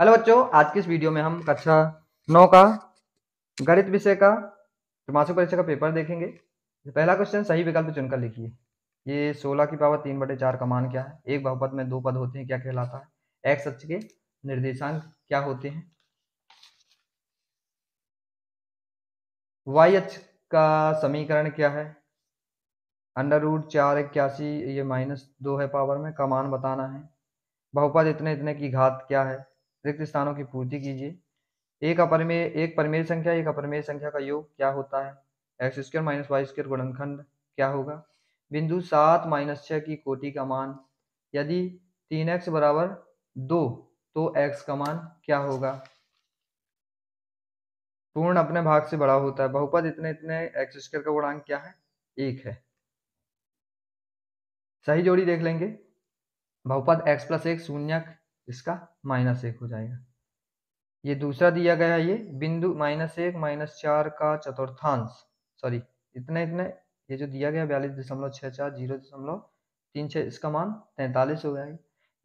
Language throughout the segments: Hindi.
हेलो बच्चों आज की इस वीडियो में हम कक्षा नौ का गणित विषय का मासिक परीक्षा का पेपर देखेंगे पहला क्वेश्चन सही विकल्प चुनकर लिखिए ये सोलह की पावर तीन बटे चार का मान क्या है एक बहुपद में दो पद होते हैं क्या कहलाता है एक्स अक्ष के निर्देशांक क्या होते हैं वाई अक्ष का समीकरण क्या है अंडर रूट चार इक्यासी ये माइनस दो है पावर में का मान बताना है बहुपद इतने इतने की घात क्या है रिक्त स्थानों की पूर्ति कीजिए एक अपरमेय एक परमेय संख्या एक अपरमेय संख्या का योग क्या होता है x square minus y square गुणनखंड क्या होगा बिंदु सात माइनस छः की कोटि का मान यदि तीन एक्स बराबर दो तो एक्स का मान क्या होगा पूर्ण अपने भाग से बड़ा होता है बहुपद इतने इतने एक्स स्क्र का गुणांक क्या है एक है सही जोड़ी देख लेंगे बहुपद x प्लस एक शून्यक इसका माइनस एक हो जाएगा ये दूसरा दिया गया ये बिंदु माइनस एक माइनस चार का चतुर्थांश सॉरी इतने इतने ये जो दिया गया बयालीस दशमलव छः चार जीरो दशमलव तीन छः इसका मान तैंतालीस हो जाएगा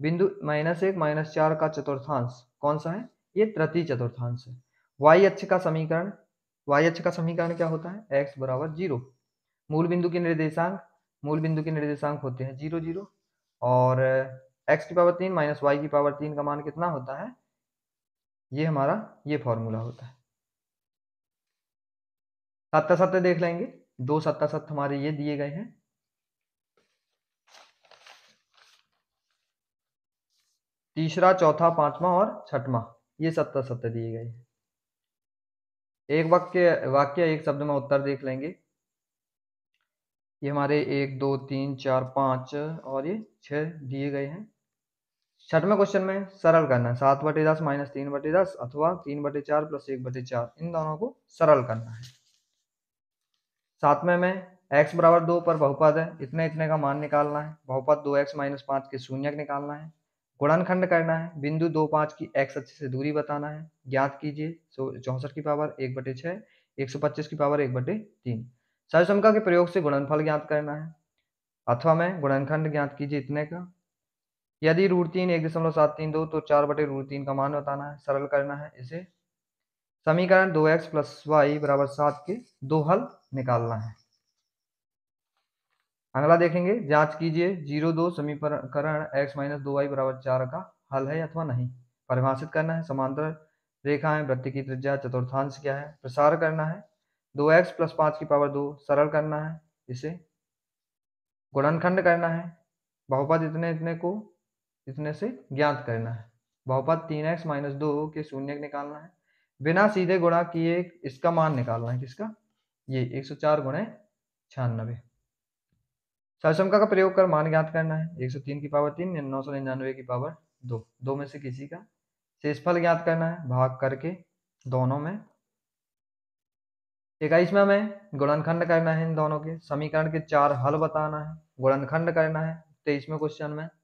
बिंदु माइनस एक माइनस चार का चतुर्थांश कौन सा है ये तृतीय चतुर्थांश है वाई अक्ष का समीकरण वाई अक्ष का समीकरण क्या होता है एक्स बराबर जीरो मूल बिंदु के निर्देशांक मूल बिंदु के निर्देशांक होते हैं जीरो जीरो और एक्स की पावर तीन माइनस वाई की पावर तीन का मान कितना होता है ये हमारा ये फॉर्मूला होता है सत्ता सत्य देख लेंगे दो सत्ता सत्य हमारे ये दिए गए हैं तीसरा चौथा पांचवा और छठवा ये सत्ता सत्य दिए गए हैं एक वाक्य वाक्य एक शब्द में उत्तर देख लेंगे ये हमारे एक दो तीन चार पाँच और ये छः दिए गए हैं छठवें क्वेश्चन में सरल करना है सात बटे दस माइनस तीन बटे दस अथवा तीन बटे चार प्लस एक बटे चार इन दोनों को सरल करना है सातवें में x बराबर दो पर बहुपद है इतने इतने का मान निकालना है बहुपद दो एक्स माइनस पाँच के शून्य निकालना है गुणनखंड करना है बिंदु दो पाँच की एक्स अच्छे से दूरी बताना है ज्ञात कीजिए चौंसठ की पावर एक बटे छः एक सौ पच्चीस की पावर एक बटे तीन सहसमका के प्रयोग से गुणनफल ज्ञात करना है अथवा में गुणनखंड ज्ञात कीजिए इतने का यदि रूट तीन एक दशमलव सात तीन दो तो चार बटे रूट तीन का मान बताना है सरल करना है इसे समीकरण दो एक्स प्लस वाई बराबर सात के दो हल निकालना है अगला देखेंगे जांच कीजिए जीरो दो समीकरण एक्स माइनस दो वाई बराबर चार का हल है अथवा नहीं परिभाषित करना है समांतर रेखाएं वृत्ति की त्रिज्या चतुर्थांश क्या है प्रसार करना है दो एक्स प्लस पाँच की पावर दो सरल करना है इसे गुणनखंड करना है बहुपद इतने इतने को इतने से ज्ञात करना है बहुपद तीन एक्स माइनस दो के शून्य निकालना है बिना सीधे गुणा किए इसका मान निकालना है किसका ये एक सौ चार गुणे छियानबे सरसमका का प्रयोग कर मान ज्ञात करना है एक सौ तीन की पावर तीन नौ सौ निन्यानवे की पावर दो दो में से किसी का शेषफल ज्ञात करना है भाग करके दोनों में इक्कीस में गुणनखंड करना है इन दोनों के समीकरण के चार हल बताना है गुणनखंड करना है तेईसवें क्वेश्चन में